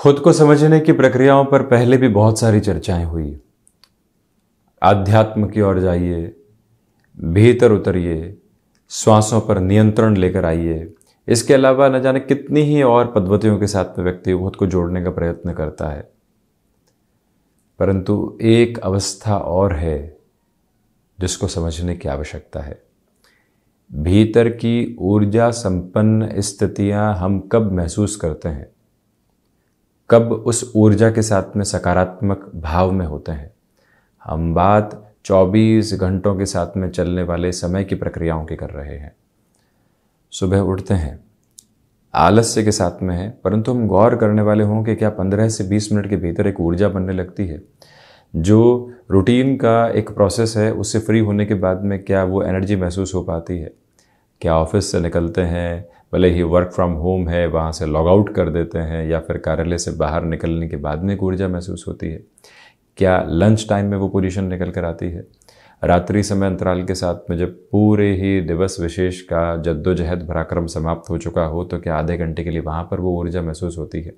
खुद को समझने की प्रक्रियाओं पर पहले भी बहुत सारी चर्चाएं हुई आध्यात्म की ओर जाइए भीतर उतरिए श्वासों पर नियंत्रण लेकर आइए इसके अलावा न जाने कितनी ही और पद्धतियों के साथ में व्यक्ति खुद को जोड़ने का प्रयत्न करता है परंतु एक अवस्था और है जिसको समझने की आवश्यकता है भीतर की ऊर्जा संपन्न स्थितियां हम कब महसूस करते हैं कब उस ऊर्जा के साथ में सकारात्मक भाव में होते हैं हम बात 24 घंटों के साथ में चलने वाले समय की प्रक्रियाओं की कर रहे हैं सुबह उठते हैं आलस्य के साथ में है परंतु हम गौर करने वाले हों कि क्या 15 से 20 मिनट के भीतर एक ऊर्जा बनने लगती है जो रूटीन का एक प्रोसेस है उससे फ्री होने के बाद में क्या वो एनर्जी महसूस हो पाती है क्या ऑफिस से निकलते हैं भले ही वर्क फ्रॉम होम है वहाँ से लॉग आउट कर देते हैं या फिर कार्यालय से बाहर निकलने के बाद में एक ऊर्जा महसूस होती है क्या लंच टाइम में वो पोजिशन निकल कर आती है रात्रि समय अंतराल के साथ में जब पूरे ही दिवस विशेष का जद्दोजहद भराक्रम समाप्त हो चुका हो तो क्या आधे घंटे के लिए वहाँ पर वो ऊर्जा महसूस होती है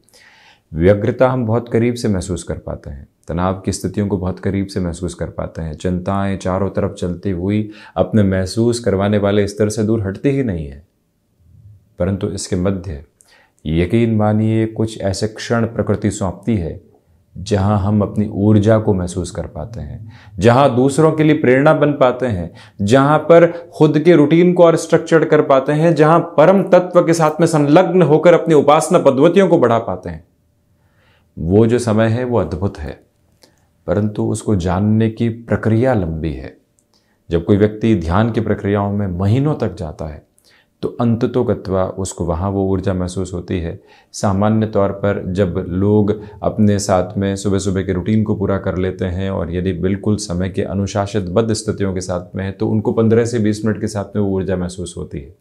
व्यग्रता हम बहुत करीब से महसूस कर पाते हैं तनाव की स्थितियों को बहुत करीब से महसूस कर पाते हैं चिंताएं चारों तरफ चलती हुई अपने महसूस करवाने वाले स्तर से दूर हटती ही नहीं है परंतु इसके मध्य यकीन मानिए कुछ ऐसे क्षण प्रकृति सौंपती है जहां हम अपनी ऊर्जा को महसूस कर पाते हैं जहां दूसरों के लिए प्रेरणा बन पाते हैं जहां पर खुद के रूटीन को और स्ट्रक्चर्ड कर पाते हैं जहां परम तत्व के साथ में संलग्न होकर अपनी उपासना पद्धतियों को बढ़ा पाते हैं वो जो समय है वो अद्भुत है परंतु उसको जानने की प्रक्रिया लंबी है जब कोई व्यक्ति ध्यान की प्रक्रियाओं में महीनों तक जाता है तो गत्वा उसको वहाँ वो ऊर्जा महसूस होती है सामान्य तौर पर जब लोग अपने साथ में सुबह सुबह के रूटीन को पूरा कर लेते हैं और यदि बिल्कुल समय के अनुशासितबद्ध स्थितियों के साथ में है तो उनको पंद्रह से बीस मिनट के साथ में वो ऊर्जा महसूस होती है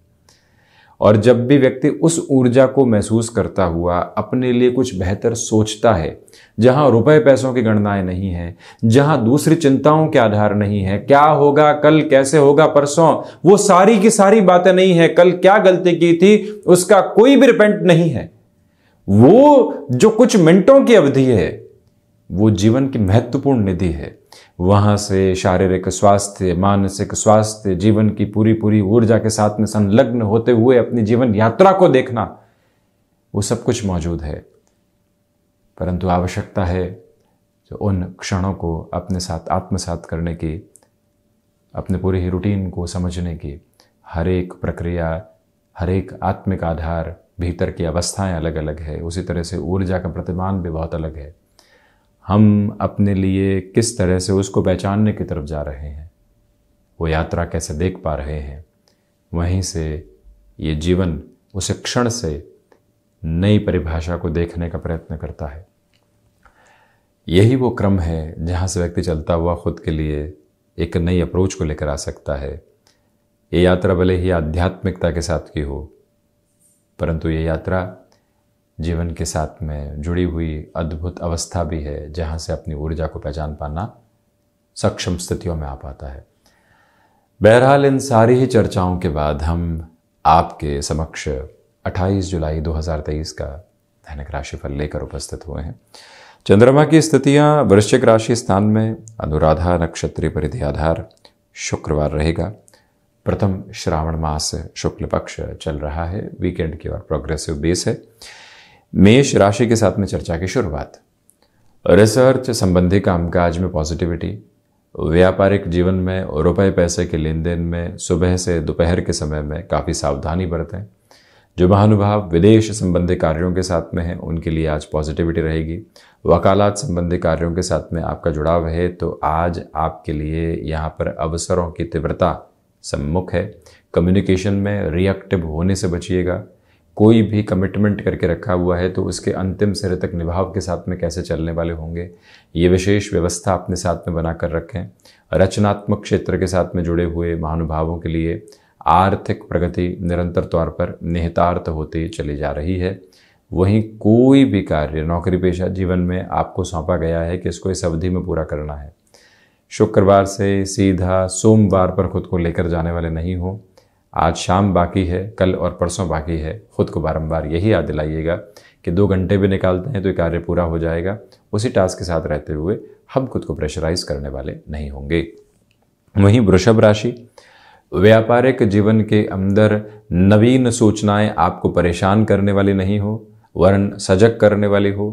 और जब भी व्यक्ति उस ऊर्जा को महसूस करता हुआ अपने लिए कुछ बेहतर सोचता है जहां रुपए पैसों की गणनाएं नहीं है जहां दूसरी चिंताओं के आधार नहीं है क्या होगा कल कैसे होगा परसों वो सारी की सारी बातें नहीं है कल क्या गलती की थी उसका कोई भी रिपेंट नहीं है वो जो कुछ मिनटों की अवधि है वो जीवन की महत्वपूर्ण निधि है वहाँ से शारीरिक स्वास्थ्य मानसिक स्वास्थ्य जीवन की पूरी पूरी ऊर्जा के साथ में संलग्न होते हुए अपनी जीवन यात्रा को देखना वो सब कुछ मौजूद है परंतु आवश्यकता है जो उन क्षणों को अपने साथ आत्मसात करने की अपने पूरे ही रूटीन को समझने की हर एक प्रक्रिया हर एक आत्मिक आधार भीतर की अवस्थाएं अलग अलग है उसी तरह से ऊर्जा का प्रतिमान भी बहुत अलग है हम अपने लिए किस तरह से उसको पहचानने की तरफ जा रहे हैं वो यात्रा कैसे देख पा रहे हैं वहीं से ये जीवन उस क्षण से नई परिभाषा को देखने का प्रयत्न करता है यही वो क्रम है जहाँ से व्यक्ति चलता हुआ खुद के लिए एक नई अप्रोच को लेकर आ सकता है ये यात्रा भले ही आध्यात्मिकता के साथ की हो परंतु ये यात्रा जीवन के साथ में जुड़ी हुई अद्भुत अवस्था भी है जहाँ से अपनी ऊर्जा को पहचान पाना सक्षम स्थितियों में आ पाता है बहरहाल इन सारी ही चर्चाओं के बाद हम आपके समक्ष 28 जुलाई 2023 का राशि राशिफल लेकर उपस्थित हुए हैं चंद्रमा की स्थितियां वृश्चिक राशि स्थान में अनुराधा नक्षत्री परिधि आधार शुक्रवार रहेगा प्रथम श्रावण मास शुक्ल पक्ष चल रहा है वीकेंड की ओर प्रोग्रेसिव बेस है मेष राशि के साथ में चर्चा की शुरुआत रिसर्च संबंधी कामकाज में पॉजिटिविटी व्यापारिक जीवन में रुपए पैसे के लेन देन में सुबह से दोपहर के समय में काफ़ी सावधानी बरतें जो महानुभाव विदेश संबंधी कार्यों के साथ में हैं उनके लिए आज पॉजिटिविटी रहेगी वकालत संबंधी कार्यों के साथ में आपका जुड़ाव है तो आज आपके लिए यहाँ पर अवसरों की तीव्रता सम्मुख है कम्युनिकेशन में रिएक्टिव होने से बचिएगा कोई भी कमिटमेंट करके रखा हुआ है तो उसके अंतिम सिरे तक निभाव के साथ में कैसे चलने वाले होंगे ये विशेष व्यवस्था अपने साथ में बना कर रखें रचनात्मक क्षेत्र के साथ में जुड़े हुए महानुभावों के लिए आर्थिक प्रगति निरंतर तौर पर निहितार्थ होती चली जा रही है वहीं कोई भी कार्य नौकरी पेशा जीवन में आपको सौंपा गया है कि इसको इस अवधि में पूरा करना है शुक्रवार से सीधा सोमवार पर खुद को लेकर जाने वाले नहीं हों आज शाम बाकी है कल और परसों बाकी है खुद को बारंबार यही याद दिलाइएगा कि दो घंटे भी निकालते हैं तो ये कार्य पूरा हो जाएगा उसी टास्क के साथ रहते हुए हम खुद को प्रेशराइज करने वाले नहीं होंगे वहीं वृषभ राशि व्यापारिक जीवन के अंदर नवीन सूचनाएं आपको परेशान करने वाली नहीं हो वरन सजग करने वाली हो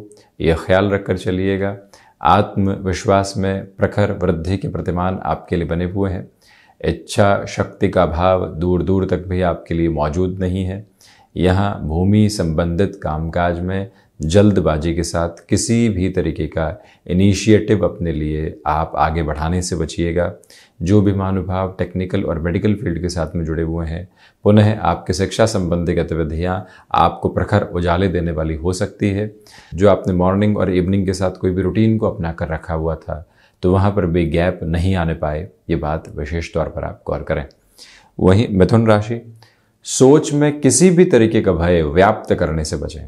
यह ख्याल रखकर चलिएगा आत्मविश्वास में प्रखर वृद्धि के प्रतिमान आपके लिए बने हुए हैं इच्छा शक्ति का भाव दूर दूर तक भी आपके लिए मौजूद नहीं है यहाँ भूमि संबंधित कामकाज में जल्दबाजी के साथ किसी भी तरीके का इनिशिएटिव अपने लिए आप आगे बढ़ाने से बचिएगा जो भी महानुभाव टेक्निकल और मेडिकल फील्ड के साथ में जुड़े हुए हैं पुनः आपके शिक्षा संबंधी गतिविधियाँ आपको प्रखर उजाले देने वाली हो सकती है जो आपने मॉर्निंग और इवनिंग के साथ कोई भी रूटीन को अपना कर रखा हुआ था तो वहाँ पर भी गैप नहीं आने पाए ये बात विशेष तौर पर आप गौर करें वहीं मिथुन राशि सोच में किसी भी तरीके का भय व्याप्त करने से बचें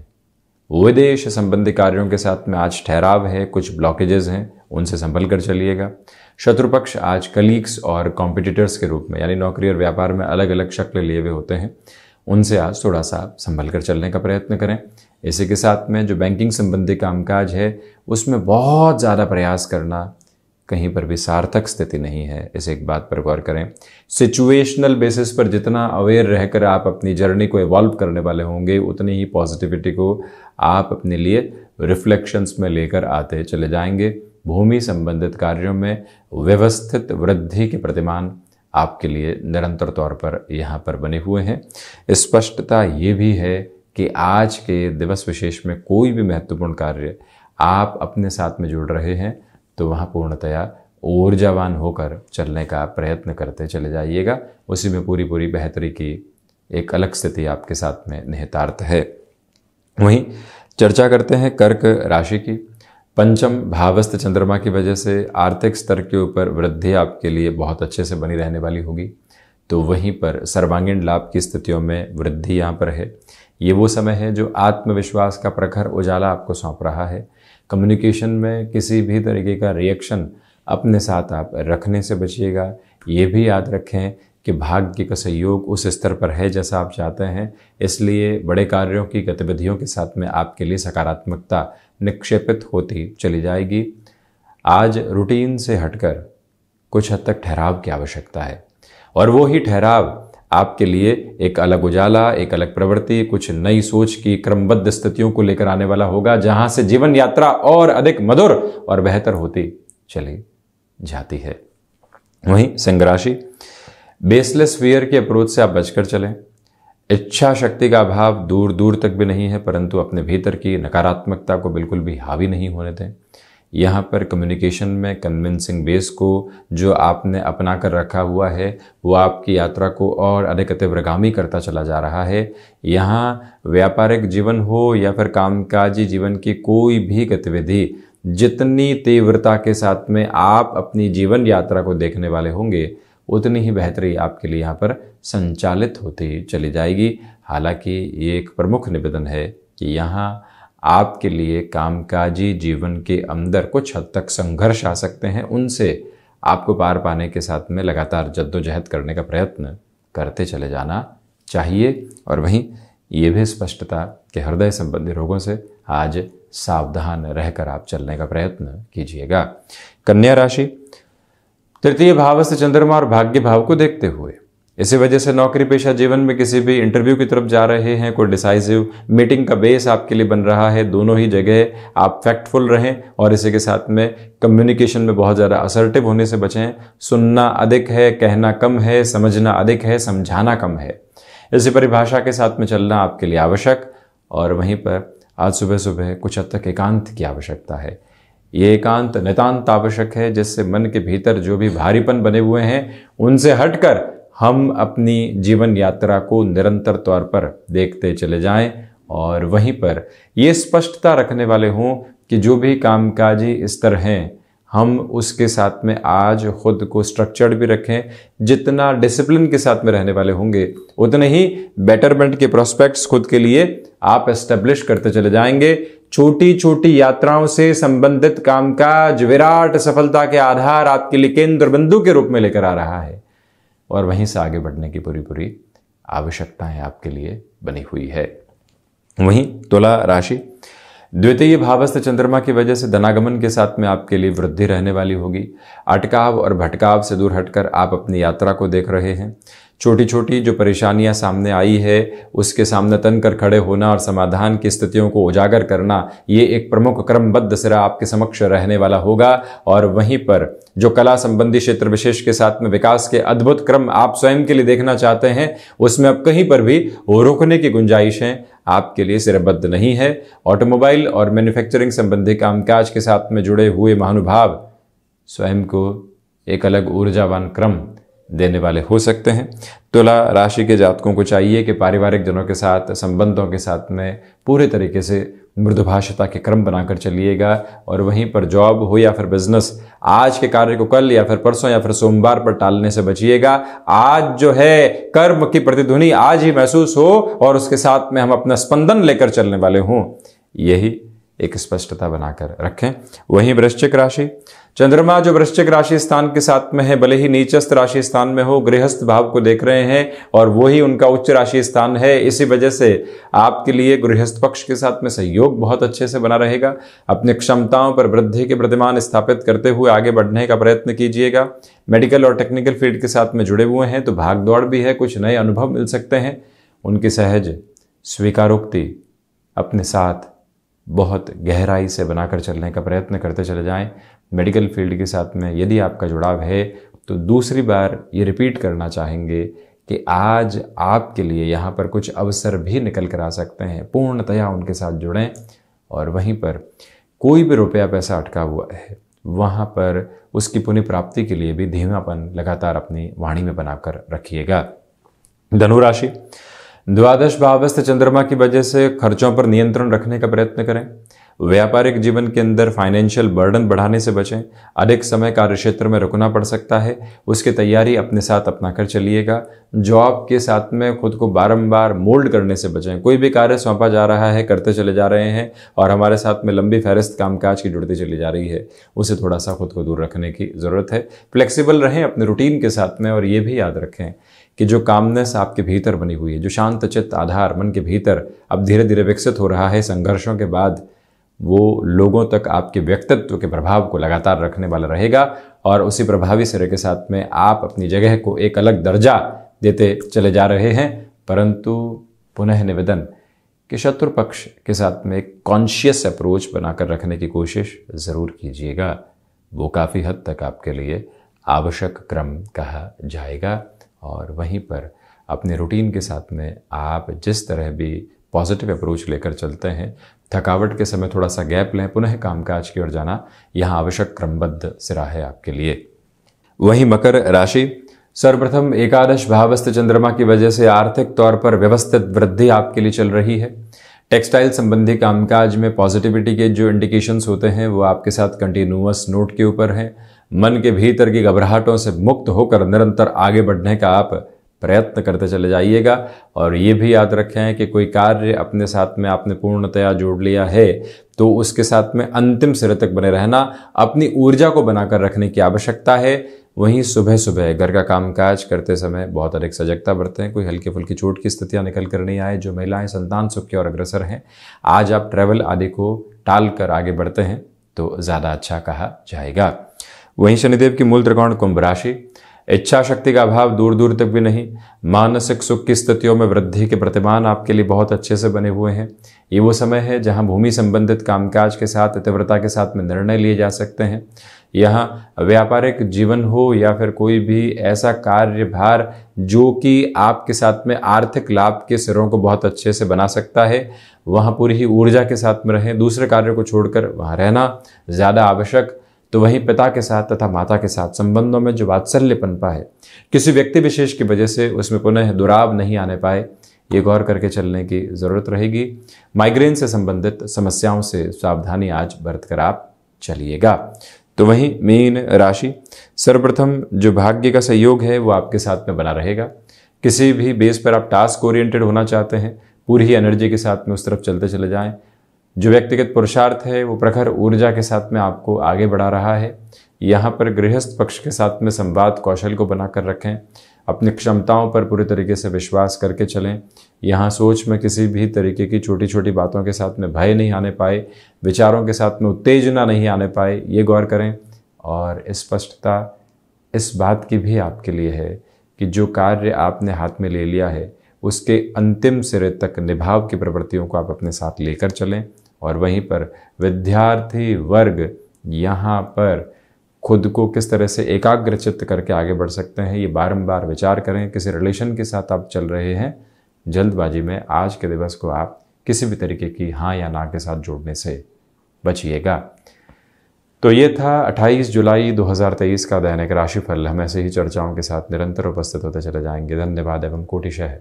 विदेश संबंधी कार्यों के साथ में आज ठहराव है कुछ ब्लॉकेजेस हैं उनसे संभल कर चलिएगा शत्रुपक्ष आज कलीग्स और कॉम्पिटिटर्स के रूप में यानी नौकरी और व्यापार में अलग अलग शक्ल लिए हुए होते हैं उनसे आज थोड़ा सा संभल कर चलने का प्रयत्न करें इसी के साथ में जो बैंकिंग संबंधी कामकाज है उसमें बहुत ज़्यादा प्रयास करना कहीं पर भी सार्थक स्थिति नहीं है इस एक बात पर गौर करें सिचुएशनल बेसिस पर जितना अवेयर रहकर आप अपनी जर्नी को इवॉल्व करने वाले होंगे उतनी ही पॉजिटिविटी को आप अपने लिए रिफ्लेक्शंस में लेकर आते चले जाएंगे भूमि संबंधित कार्यों में व्यवस्थित वृद्धि के प्रतिमान आपके लिए निरंतर तौर पर यहाँ पर बने हुए हैं स्पष्टता ये भी है कि आज के दिवस विशेष में कोई भी महत्वपूर्ण कार्य आप अपने साथ में जुड़ रहे हैं तो वहाँ पूर्णतया ऊर्जावान होकर चलने का प्रयत्न करते चले जाइएगा उसी में पूरी पूरी बेहतरी की एक अलग स्थिति आपके साथ में निहितार्थ है वहीं चर्चा करते हैं कर्क राशि की पंचम भावस्थ चंद्रमा की वजह से आर्थिक स्तर के ऊपर वृद्धि आपके लिए बहुत अच्छे से बनी रहने वाली होगी तो वहीं पर सर्वांगीण लाभ की स्थितियों में वृद्धि यहाँ पर है ये वो समय है जो आत्मविश्वास का प्रखर उजाला आपको सौंप रहा है कम्युनिकेशन में किसी भी तरीके का रिएक्शन अपने साथ आप रखने से बचिएगा ये भी याद रखें कि भाग्य का सहयोग उस स्तर पर है जैसा आप चाहते हैं इसलिए बड़े कार्यों की गतिविधियों के साथ में आपके लिए सकारात्मकता निक्षेपित होती चली जाएगी आज रूटीन से हटकर कुछ हद तक ठहराव की आवश्यकता है और वो ही ठहराव आपके लिए एक अलग उजाला एक अलग प्रवृत्ति कुछ नई सोच की क्रमबद्ध स्थितियों को लेकर आने वाला होगा जहां से जीवन यात्रा और अधिक मधुर और बेहतर होती चली जाती है वहीं सिंह राशि बेसलेस फियर के अप्रोच से आप बचकर चलें इच्छा शक्ति का अभाव दूर दूर तक भी नहीं है परंतु अपने भीतर की नकारात्मकता को बिल्कुल भी हावी नहीं होने दें यहाँ पर कम्युनिकेशन में कन्विंसिंग बेस को जो आपने अपना कर रखा हुआ है वो आपकी यात्रा को और अधिक अतिव्रगामी करता चला जा रहा है यहाँ व्यापारिक जीवन हो या फिर कामकाजी जीवन की कोई भी गतिविधि जितनी तीव्रता के साथ में आप अपनी जीवन यात्रा को देखने वाले होंगे उतनी ही बेहतरी आपके लिए यहाँ पर संचालित होती चली जाएगी हालांकि ये एक प्रमुख निवेदन है कि यहाँ आपके लिए कामकाजी जीवन के अंदर कुछ हद तक संघर्ष आ सकते हैं उनसे आपको पार पाने के साथ में लगातार जद्दोजहद करने का प्रयत्न करते चले जाना चाहिए और वहीं ये भी स्पष्टता कि हृदय संबंधी रोगों से आज सावधान रहकर आप चलने का प्रयत्न कीजिएगा कन्या राशि तृतीय भाव से चंद्रमा और भाग्य भाव को देखते हुए इसी वजह से नौकरी पेशा जीवन में किसी भी इंटरव्यू की तरफ जा रहे हैं कोई डिसाइसिव मीटिंग का बेस आपके लिए बन रहा है दोनों ही जगह आप फैक्टफुल रहें और इसी के साथ में कम्युनिकेशन में बहुत ज़्यादा असर्टिव होने से बचें सुनना अधिक है कहना कम है समझना अधिक है समझाना कम है इसी परिभाषा के साथ में चलना आपके लिए आवश्यक और वहीं पर आज सुबह सुबह कुछ हद तक एकांत की आवश्यकता है ये एकांत नितांत आवश्यक है जिससे मन के भीतर जो भी भारीपन बने हुए हैं उनसे हटकर हम अपनी जीवन यात्रा को निरंतर तौर पर देखते चले जाएं और वहीं पर ये स्पष्टता रखने वाले हों कि जो भी कामकाजी स्तर हैं हम उसके साथ में आज खुद को स्ट्रक्चर्ड भी रखें जितना डिसिप्लिन के साथ में रहने वाले होंगे उतने ही बेटरमेंट के प्रोस्पेक्ट्स खुद के लिए आप एस्टेब्लिश करते चले जाएंगे छोटी छोटी यात्राओं से संबंधित कामकाज विराट सफलता के आधार आपके लिए केंद्र बिंदु के रूप में लेकर आ रहा है और वहीं से आगे बढ़ने की पूरी पूरी आवश्यकताएं आपके लिए बनी हुई है वहीं तुला राशि द्वितीय भावस्थ चंद्रमा की वजह से धनागमन के साथ में आपके लिए वृद्धि रहने वाली होगी अटकाव और भटकाव से दूर हटकर आप अपनी यात्रा को देख रहे हैं छोटी छोटी जो परेशानियां सामने आई है उसके सामने तन कर खड़े होना और समाधान की स्थितियों को उजागर करना ये एक प्रमुख क्रमबद्ध सिरा आपके समक्ष रहने वाला होगा और वहीं पर जो कला संबंधी क्षेत्र विशेष के साथ में विकास के अद्भुत क्रम आप स्वयं के लिए देखना चाहते हैं उसमें अब कहीं पर भी रोकने की गुंजाइश है आपके लिए सिरबद्ध नहीं है ऑटोमोबाइल और मैन्युफैक्चरिंग संबंधी कामकाज के साथ में जुड़े हुए महानुभाव स्वयं को एक अलग ऊर्जावान क्रम देने वाले हो सकते हैं तुला राशि के जातकों को चाहिए कि पारिवारिक जनों के साथ संबंधों के साथ में पूरे तरीके से मृदुभाषता के क्रम बनाकर चलिएगा और वहीं पर जॉब हो या फिर बिजनेस आज के कार्य को कल या फिर परसों या फिर सोमवार पर टालने से बचिएगा आज जो है कर्म की प्रतिध्वनि आज ही महसूस हो और उसके साथ में हम अपना स्पंदन लेकर चलने वाले हों यही एक स्पष्टता बनाकर रखें वहीं वृश्चिक राशि चंद्रमा जो वृश्चिक राशि स्थान के साथ में है भले ही नीचस्थ राशि स्थान में हो गृहस्थ भाव को देख रहे हैं और वो ही उनका उच्च राशि स्थान है इसी वजह से आपके लिए गृहस्थ पक्ष के साथ में सहयोग बहुत अच्छे से बना रहेगा अपनी क्षमताओं पर वृद्धि के प्रतिमान स्थापित करते हुए आगे बढ़ने का प्रयत्न कीजिएगा मेडिकल और टेक्निकल फील्ड के साथ में जुड़े हुए हैं तो भाग दौड़ भी है कुछ नए अनुभव मिल सकते हैं उनकी सहज स्वीकारोक्ति अपने साथ बहुत गहराई से बनाकर चलने का प्रयत्न करते चले जाएं मेडिकल फील्ड के साथ में यदि आपका जुड़ाव है तो दूसरी बार ये रिपीट करना चाहेंगे कि आज आपके लिए यहाँ पर कुछ अवसर भी निकल कर आ सकते हैं पूर्णतया उनके साथ जुड़ें और वहीं पर कोई भी रुपया पैसा अटका हुआ है वहाँ पर उसकी पुनः प्राप्ति के लिए भी धीमापन लगातार अपनी वाणी में बनाकर रखिएगा धनुराशि द्वादश भावस्थ चंद्रमा की वजह से खर्चों पर नियंत्रण रखने का प्रयत्न करें व्यापारिक जीवन के अंदर फाइनेंशियल बर्डन बढ़ाने से बचें अधिक समय कार्य क्षेत्र में रुकना पड़ सकता है उसकी तैयारी अपने साथ अपना कर चलिएगा जॉब के साथ में खुद को बारंबार मोल्ड करने से बचें कोई भी कार्य सौंपा जा रहा है करते चले जा रहे हैं और हमारे साथ में लंबी फहरिस्त कामकाज की जुड़ती चली जा रही है उसे थोड़ा सा खुद को दूर रखने की ज़रूरत है फ्लेक्सिबल रहें अपने रूटीन के साथ में और ये भी याद रखें कि जो कामनेस आपके भीतर बनी हुई है जो शांत चित्त आधार मन के भीतर अब धीरे धीरे विकसित हो रहा है संघर्षों के बाद वो लोगों तक आपके व्यक्तित्व के प्रभाव को लगातार रखने वाला रहेगा और उसी प्रभावी सिरे के साथ में आप अपनी जगह को एक अलग दर्जा देते चले जा रहे हैं परंतु पुनः निवेदन कि शत्रु पक्ष के साथ में एक कॉन्शियस अप्रोच बनाकर रखने की कोशिश ज़रूर कीजिएगा वो काफ़ी हद तक आपके लिए आवश्यक क्रम कहा जाएगा और वहीं पर अपने रूटीन के साथ में आप जिस तरह भी पॉजिटिव अप्रोच लेकर चलते हैं थकावट के समय थोड़ा सा गैप लें पुनः कामकाज की ओर जाना यहाँ आवश्यक क्रमबद्ध सिरा है आपके लिए वहीं मकर राशि सर्वप्रथम एकादश भावस्थ चंद्रमा की वजह से आर्थिक तौर पर व्यवस्थित वृद्धि आपके लिए चल रही है टेक्सटाइल संबंधी कामकाज में पॉजिटिविटी के जो इंडिकेशंस होते हैं वो आपके साथ कंटिन्यूस नोट के ऊपर हैं मन के भीतर की घबराहटों से मुक्त होकर निरंतर आगे बढ़ने का आप प्रयत्न करते चले जाइएगा और ये भी याद रखें कि कोई कार्य अपने साथ में आपने पूर्णतया जोड़ लिया है तो उसके साथ में अंतिम सिरे तक बने रहना अपनी ऊर्जा को बनाकर रखने की आवश्यकता है वहीं सुबह सुबह घर का कामकाज करते समय बहुत अधिक सजगता बरतें कोई हल्की फुल्की चोट की स्थितियां निकल कर नहीं आए जो महिलाएं संतान सुख के और अग्रसर हैं आज आप ट्रैवल आदि को टाल कर आगे बढ़ते हैं तो ज़्यादा अच्छा कहा जाएगा वहीं शनिदेव की मूल त्रिकोण कुंभ राशि इच्छा शक्ति का अभाव दूर दूर तक भी नहीं मानसिक सुख की स्थितियों में वृद्धि के प्रतिमान आपके लिए बहुत अच्छे से बने हुए हैं ये वो समय है जहां भूमि संबंधित कामकाज के साथ तीव्रता के साथ में निर्णय लिए जा सकते हैं यहाँ व्यापारिक जीवन हो या फिर कोई भी ऐसा कार्यभार जो कि आपके साथ में आर्थिक लाभ के सिरों को बहुत अच्छे से बना सकता है वहाँ पूरी ही ऊर्जा के साथ में रहें दूसरे कार्यों को छोड़कर वहाँ रहना ज़्यादा आवश्यक तो वहीं पिता के साथ तथा माता के साथ संबंधों में जो वात्सल्य पनपा है किसी व्यक्ति विशेष की वजह से उसमें पुनः दुराव नहीं आने पाए ये गौर करके चलने की ज़रूरत रहेगी माइग्रेन से संबंधित समस्याओं से सावधानी आज बरत कर आप चलिएगा तो वहीं मीन राशि सर्वप्रथम जो भाग्य का सहयोग है वो आपके साथ में बना रहेगा किसी भी बेस पर आप टास्क ओरिएंटेड होना चाहते हैं पूरी एनर्जी के साथ में उस तरफ चलते चले जाएं जो व्यक्तिगत पुरुषार्थ है वो प्रखर ऊर्जा के साथ में आपको आगे बढ़ा रहा है यहाँ पर गृहस्थ पक्ष के साथ में संवाद कौशल को बनाकर रखें अपनी क्षमताओं पर पूरी तरीके से विश्वास करके चलें यहाँ सोच में किसी भी तरीके की छोटी छोटी बातों के साथ में भय नहीं आने पाए विचारों के साथ में उत्तेजना नहीं आने पाए ये गौर करें और स्पष्टता इस बात की भी आपके लिए है कि जो कार्य आपने हाथ में ले लिया है उसके अंतिम सिरे तक निभाव की प्रवृत्तियों को आप अपने साथ लेकर चलें और वहीं पर विद्यार्थी वर्ग यहाँ पर खुद को किस तरह से एकाग्रचित्त करके आगे बढ़ सकते हैं ये बारंबार विचार करें किसी रिलेशन के साथ आप चल रहे हैं जल्दबाजी में आज के दिवस को आप किसी भी तरीके की हाँ या ना के साथ जोड़ने से बचिएगा तो ये था 28 जुलाई 2023 का दैनिक राशिफल हम ऐसे ही चर्चाओं के साथ निरंतर उपस्थित होते चले जाएंगे धन्यवाद एवं कोटिशह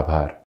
आभार